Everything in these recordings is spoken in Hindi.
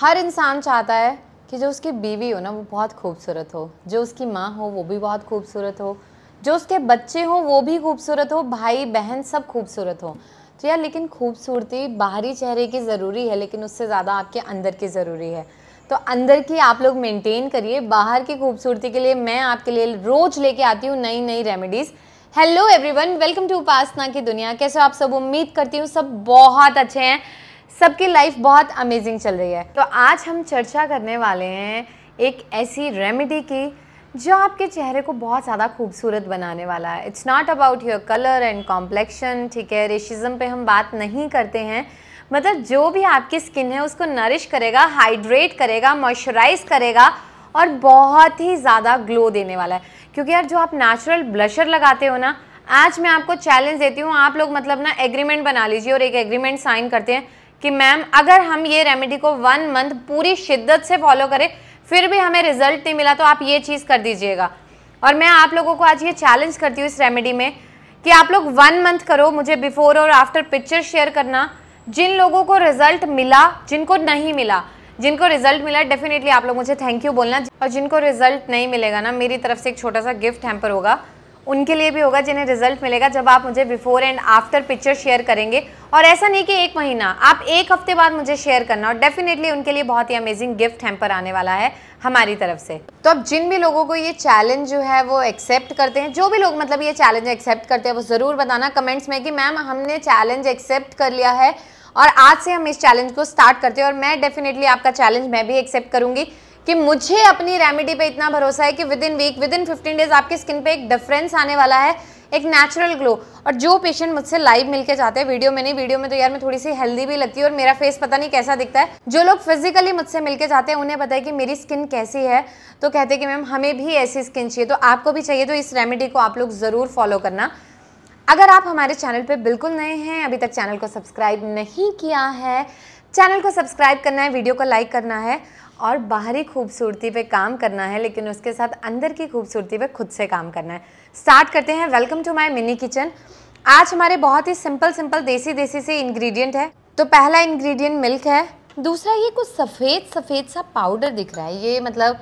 हर इंसान चाहता है कि जो उसकी बीवी हो ना वो बहुत खूबसूरत हो जो उसकी माँ हो वो भी बहुत खूबसूरत हो जो उसके बच्चे हो वो भी खूबसूरत हो भाई बहन सब खूबसूरत हो तो यार लेकिन खूबसूरती बाहरी चेहरे की ज़रूरी है लेकिन उससे ज़्यादा आपके अंदर की ज़रूरी है तो अंदर की आप लोग मेंटेन करिए बाहर की खूबसूरती के लिए मैं आपके लिए रोज़ लेके आती हूँ नई नई remedies hello everyone welcome to Upasana की दुनिया कैसे आप सब उम्मीद करती हूँ सब बहुत अच्छे हैं सबकी लाइफ बहुत अमेजिंग चल रही है तो आज हम चर्चा करने वाले हैं एक ऐसी रेमेडी की जो आपके चेहरे को बहुत ज़्यादा खूबसूरत बनाने वाला है it's not about your colour and complexion ठीक है रेशिज्म पे हम बात नहीं करते हैं मतलब जो भी आपकी स्किन है उसको नरिश करेगा हाइड्रेट करेगा मॉइस्चराइज करेगा और बहुत ही ज़्यादा ग्लो देने वाला है क्योंकि यार जो आप नेचुरल ब्लशर लगाते हो ना आज मैं आपको चैलेंज देती हूँ आप लोग मतलब ना एग्रीमेंट बना लीजिए और एक एग्रीमेंट साइन करते हैं कि मैम अगर हम ये रेमेडी को वन मंथ पूरी शिद्दत से फॉलो करें फिर भी हमें रिजल्ट नहीं मिला तो आप ये चीज़ कर दीजिएगा और मैं आप लोगों को आज ये चैलेंज करती हूँ इस रेमेडी में कि आप लोग वन मंथ करो मुझे बिफोर और आफ्टर पिक्चर शेयर करना जिन लोगों को रिजल्ट मिला जिनको नहीं मिला जिनको रिजल्ट मिला डेफिनेटली आप लोग मुझे थैंक यू बोलना और जिनको रिजल्ट नहीं मिलेगा ना मेरी तरफ से एक छोटा सा गिफ्ट हैम्पर होगा उनके लिए भी होगा जिन्हें रिजल्ट मिलेगा जब आप मुझे before and after picture share करेंगे और ऐसा नहीं कि एक महीना आप एक हफ्ते बाद मुझे शेयर करना और डेफिनेटली उनके लिए बहुत ही अमेजिंग गिफ्ट हेम्पर आने वाला है हमारी तरफ से तो अब जिन भी लोगों को ये चैलेंज जो है वो एक्सेप्ट करते हैं जो भी लोग मतलब ये चैलेंज एक्सेप्ट करते हैं वो ज़रूर बताना कमेंट्स में कि मैम हमने चैलेंज एक्सेप्ट कर लिया है और आज से हम इस चैलेंज को स्टार्ट करते हैं और मैं डेफिनेटली आपका चैलेंज मैं भी एक्सेप्ट करूँगी कि मुझे अपनी रेमेडी पे इतना भरोसा है कि within week within fifteen days आपकी स्किन पे एक डिफरेंस आने वाला है एक नेचुरल ग्लो और जो पेशेंट मुझसे लाइव मिलके जाते हैं वीडियो में नहीं वीडियो में तो यार मैं थोड़ी सी हेल्दी भी लगती है और मेरा फेस पता नहीं कैसा दिखता है जो लोग फिजिकली मुझसे मिलके जाते हैं उन्हें पता है कि मेरी स्किन कैसी है तो कहते हैं कि मैम हमें भी ऐसी स्किन चाहिए तो आपको भी चाहिए तो इस रेमेडी को आप लोग ज़रूर फॉलो करना अगर आप हमारे चैनल पर बिल्कुल नए हैं अभी तक चैनल को सब्सक्राइब नहीं किया है चैनल को सब्सक्राइब करना है वीडियो को लाइक करना है और बाहरी खूबसूरती पे काम करना है लेकिन उसके साथ अंदर की खूबसूरती पे खुद से काम करना है स्टार्ट करते हैं welcome to my mini kitchen आज हमारे बहुत ही सिंपल सिंपल देसी देसी से इंग्रेडिएंट है तो पहला इंग्रेडिएंट मिल्क है दूसरा ये कुछ सफ़ेद सफ़ेद सा पाउडर दिख रहा है ये मतलब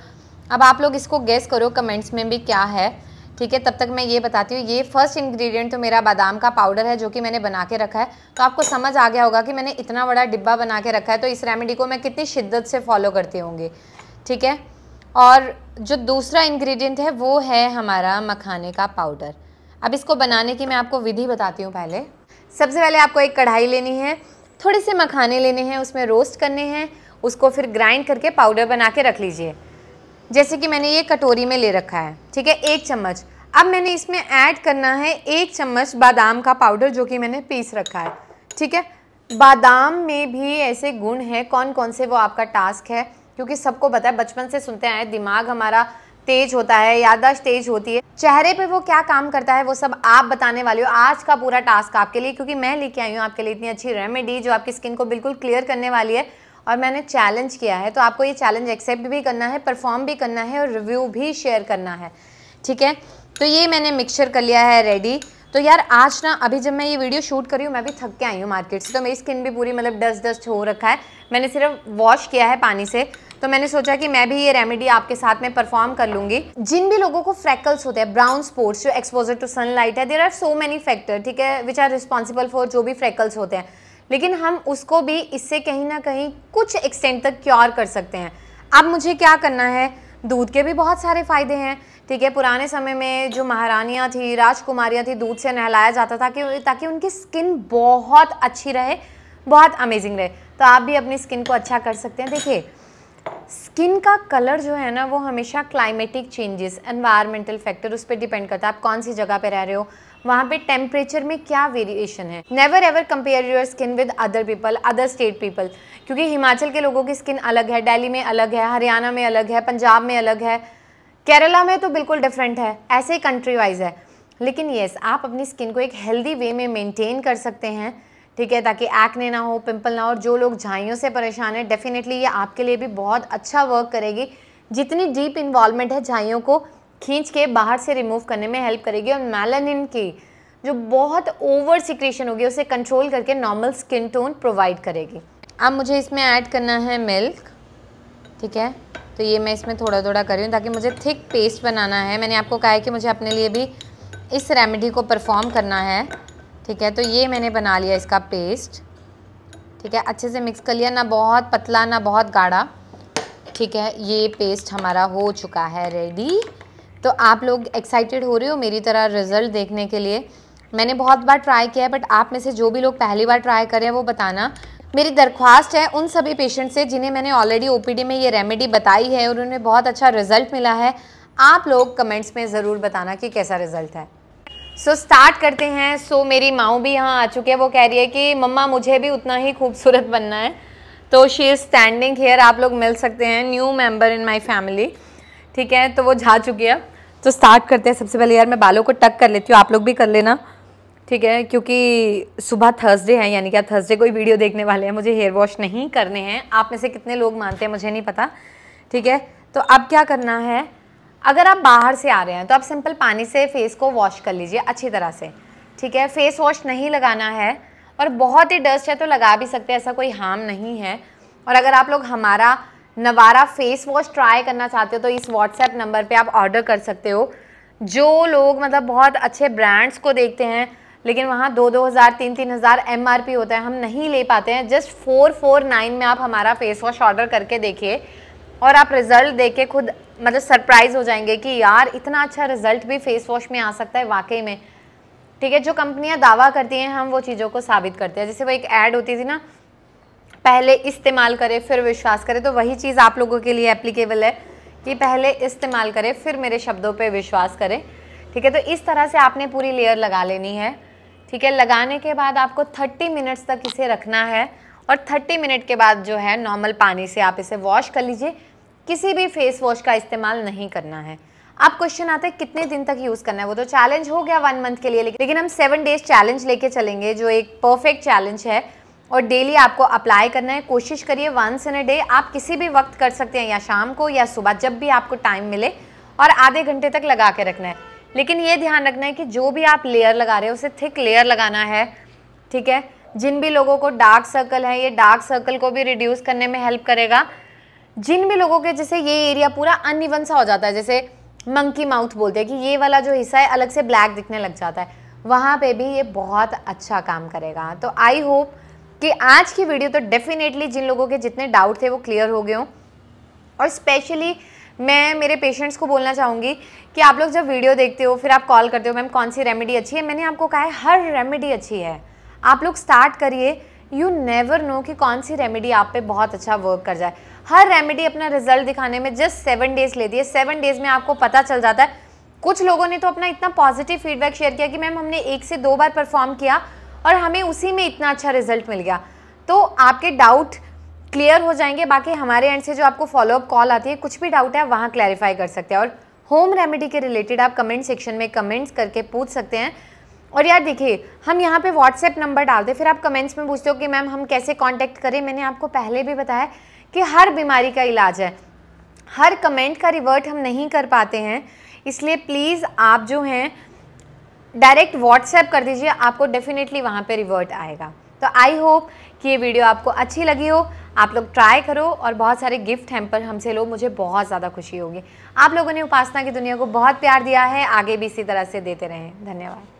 अब आप लोग इसको गेस करो कमेंट्स में भी क्या है ठीक है तब तक मैं ये बताती हूँ ये फर्स्ट इंग्रेडिएंट तो मेरा बादाम का पाउडर है जो कि मैंने बना के रखा है तो आपको समझ आ गया होगा कि मैंने इतना बड़ा डिब्बा बना के रखा है तो इस रेमेडी को मैं कितनी शिद्दत से फॉलो करती होंगी ठीक है और जो दूसरा इंग्रेडिएंट है वो है हमारा मखाने का पाउडर अब इसको बनाने की मैं आपको विधि बताती हूँ पहले सबसे पहले आपको एक कढ़ाई लेनी है थोड़े से मखाने लेने हैं उसमें रोस्ट करने हैं उसको फिर ग्राइंड करके पाउडर बना के रख लीजिए जैसे कि मैंने ये कटोरी में ले रखा है ठीक है एक चम्मच अब मैंने इसमें ऐड करना है एक चम्मच बादाम का पाउडर जो कि मैंने पीस रखा है ठीक है बादाम में भी ऐसे गुण हैं कौन कौन से वो आपका टास्क है क्योंकि सबको पता है बचपन से सुनते आए दिमाग हमारा तेज होता है यादाश्त तेज होती है चेहरे पे वो क्या काम करता है वो सब आप बताने वाले हो आज का पूरा टास्क आपके लिए क्योंकि मैं लेके आई हूँ आपके लिए इतनी अच्छी रेमेडी जो आपकी स्किन को बिल्कुल क्लियर करने वाली है और मैंने चैलेंज किया है तो आपको ये चैलेंज एक्सेप्ट भी करना है परफॉर्म भी करना है और रिव्यू भी शेयर करना है ठीक है तो ये मैंने मिक्सचर कर लिया है रेडी तो यार आज ना अभी जब मैं ये वीडियो शूट करी हूँ मैं भी थक के आई हूँ मार्केट से तो मेरी स्किन भी पूरी मतलब डस्ट डस्ट हो रखा है मैंने सिर्फ वॉश किया है पानी से तो मैंने सोचा कि मैं भी ये रेमेडी आपके साथ में परफॉर्म कर लूँगी जिन भी लोगों को फ्रैकल्स होते हैं ब्राउन स्पॉट्स जो एक्सपोजर टू सनलाइट है there are so many factor ठीक है विच आर रिस्पॉन्सिबल फॉर जो भी फ्रैकल्स होते हैं लेकिन हम उसको भी इससे कहीं ना कहीं कुछ एक्सटेंट तक क्योर कर सकते हैं अब मुझे क्या करना है दूध के भी बहुत सारे फ़ायदे हैं ठीक है पुराने समय में जो महारानियाँ थी राजकुमारियाँ थी दूध से नहलाया जाता था कि ताकि उनकी स्किन बहुत अच्छी रहे बहुत अमेजिंग रहे तो आप भी अपनी स्किन को अच्छा कर सकते हैं देखिए स्किन का कलर जो है ना वो हमेशा क्लाइमेटिक चेंजेस एनवायरमेंटल फैक्टर उस पर डिपेंड करता है आप कौन सी जगह पर रह रहे हो वहाँ पे टेम्परेचर में क्या वेरिएशन है never ever compare your skin with other people other state people क्योंकि हिमाचल के लोगों की स्किन अलग है दिल्ली में अलग है हरियाणा में अलग है पंजाब में अलग है केरला में तो बिल्कुल डिफरेंट है ऐसे ही कंट्री वाइज है लेकिन येस आप अपनी स्किन को एक हेल्दी वे में मेनटेन कर सकते हैं ठीक है ताकि एक्ने ना हो पिंपल ना हो और जो लोग झाइयों से परेशान है डेफिनेटली ये आपके लिए भी बहुत अच्छा वर्क करेगी जितनी डीप इन्वॉल्वमेंट है झाइयों को खींच के बाहर से रिमूव करने में हेल्प करेगी और मेलानिन की जो बहुत ओवर सिक्रेशन होगी उसे कंट्रोल करके नॉर्मल स्किन टोन प्रोवाइड करेगी अब मुझे इसमें ऐड करना है मिल्क ठीक है तो ये मैं इसमें थोड़ा थोड़ा कर रही हूँ ताकि मुझे थिक पेस्ट बनाना है मैंने आपको कहा है कि मुझे अपने लिए भी इस रेमेडी को परफॉर्म करना है ठीक है तो ये मैंने बना लिया इसका पेस्ट ठीक है अच्छे से मिक्स कर लिया ना बहुत पतला ना बहुत गाढ़ा ठीक है ये पेस्ट हमारा हो चुका है रेडी तो आप लोग एक्साइटेड हो रहे हो मेरी तरह रिज़ल्ट देखने के लिए मैंने बहुत बार ट्राई किया है बट आप में से जो भी लोग पहली बार ट्राई करें वो बताना मेरी दरख्वास्त है उन सभी पेशेंट से जिन्हें मैंने ऑलरेडी ओ में ये रेमेडी बताई है और उन्हें बहुत अच्छा रिजल्ट मिला है आप लोग कमेंट्स में ज़रूर बताना कि कैसा रिजल्ट है सो so, स्टार्ट करते हैं सो so, मेरी माओ भी यहाँ आ चुकी है वो कह रही है कि मम्मा मुझे भी उतना ही खूबसूरत बनना है तो शी इज़ स्टैंडिंग हेयर आप लोग मिल सकते हैं new member in my family ठीक है तो वो जा चुकी है तो स्टार्ट करते हैं सबसे पहले यार मैं बालों को टक कर लेती हूँ आप लोग भी कर लेना ठीक है क्योंकि सुबह थर्सडे है यानी कि आप थर्सडे को वीडियो देखने वाले हैं मुझे हेयर वॉश नहीं करने हैं आप में से कितने लोग मानते हैं मुझे नहीं पता ठीक है तो अब क्या करना है अगर आप बाहर से आ रहे हैं तो आप सिंपल पानी से फेस को वॉश कर लीजिए अच्छी तरह से ठीक है फेस वॉश नहीं लगाना है और बहुत ही डस्ट है तो लगा भी सकते हैं ऐसा कोई हार्म नहीं है और अगर आप लोग हमारा नवारा फेस वॉश ट्राई करना चाहते हो तो इस व्हाट्सएप नंबर पे आप ऑर्डर कर सकते हो जो लोग मतलब बहुत अच्छे ब्रांड्स को देखते हैं लेकिन वहाँ दो दो हज़ार तीन तीन हज़ार एम आर पी होता है हम नहीं ले पाते हैं जस्ट फोर फोर नाइन में आप हमारा फेस वॉश ऑर्डर करके देखिए और आप रिज़ल्ट देख के खुद मतलब सरप्राइज़ हो जाएंगे कि यार इतना अच्छा रिज़ल्ट भी फेस वॉश में आ सकता है वाकई में ठीक है जो कंपनियां दावा करती हैं हम वो चीज़ों को साबित करते हैं जैसे वो एक ऐड होती थी ना पहले इस्तेमाल करें फिर विश्वास करें तो वही चीज़ आप लोगों के लिए एप्लीकेबल है कि पहले इस्तेमाल करें फिर मेरे शब्दों पे विश्वास करें ठीक है तो इस तरह से आपने पूरी लेयर लगा लेनी है ठीक है लगाने के बाद आपको 30 मिनट्स तक इसे रखना है और 30 मिनट के बाद जो है नॉर्मल पानी से आप इसे वॉश कर लीजिए किसी भी फेस वॉश का इस्तेमाल नहीं करना है अब क्वेश्चन आते हैं कितने दिन तक यूज़ करना है वो तो चैलेंज हो गया वन मंथ के लिए लेकिन हम सेवन डेज चैलेंज लेके चलेंगे जो एक परफेक्ट चैलेंज है और डेली आपको अप्लाई करना है कोशिश करिए वंस इन अ डे आप किसी भी वक्त कर सकते हैं या शाम को या सुबह जब भी आपको टाइम मिले और आधे घंटे तक लगा के रखना है लेकिन ये ध्यान रखना है कि जो भी आप लेयर लगा रहे हो उसे थिक लेयर लगाना है ठीक है जिन भी लोगों को डार्क सर्कल है ये डार्क सर्कल को भी रिड्यूस करने में हेल्प करेगा जिन भी लोगों के जैसे ये एरिया पूरा अनइवन सा हो जाता है जैसे मंकी माउथ बोलते हैं कि ये वाला जो हिस्सा है अलग से ब्लैक दिखने लग जाता है वहाँ पे भी ये बहुत अच्छा काम करेगा तो आई होप कि आज की वीडियो तो डेफिनेटली जिन लोगों के जितने डाउट थे वो क्लियर हो गए हों और स्पेशली मैं मेरे पेशेंट्स को बोलना चाहूँगी कि आप लोग जब वीडियो देखते हो फिर आप कॉल करते हो मैम कौन सी रेमेडी अच्छी है मैंने आपको कहा है हर रेमेडी अच्छी है आप लोग स्टार्ट करिए यू नेवर नो कि कौन सी रेमेडी आप पे बहुत अच्छा वर्क कर जाए हर रेमेडी अपना रिजल्ट दिखाने में जस्ट सेवन डेज़ लेती है सेवन डेज़ में आपको पता चल जाता है कुछ लोगों ने तो अपना इतना पॉजिटिव फीडबैक शेयर किया कि मैम हमने एक से दो बार परफॉर्म किया और हमें उसी में इतना अच्छा रिजल्ट मिल गया तो आपके डाउट क्लियर हो जाएंगे बाकी हमारे एंड से जो आपको फॉलोअप कॉल आती है कुछ भी डाउट है वहाँ क्लैरिफाई कर सकते हैं और होम रेमेडी के रिलेटेड आप कमेंट सेक्शन में कमेंट्स करके पूछ सकते हैं और यार देखिए हम यहाँ पे व्हाट्सएप नंबर डालते फिर आप कमेंट्स में पूछते हो कि मैम हम कैसे कांटेक्ट करें मैंने आपको पहले भी बताया कि हर बीमारी का इलाज है हर कमेंट का रिवर्ट हम नहीं कर पाते हैं इसलिए प्लीज़ आप जो हैं डायरेक्ट व्हाट्सएप कर दीजिए आपको डेफिनेटली वहाँ पे रिवर्ट आएगा तो आई होप कि ये वीडियो आपको अच्छी लगी हो आप लोग ट्राई करो और बहुत सारे गिफ्ट हैम्पर हमसे लो मुझे बहुत ज़्यादा खुशी होगी आप लोगों ने उपासना की दुनिया को बहुत प्यार दिया है आगे भी इसी तरह से देते रहें धन्यवाद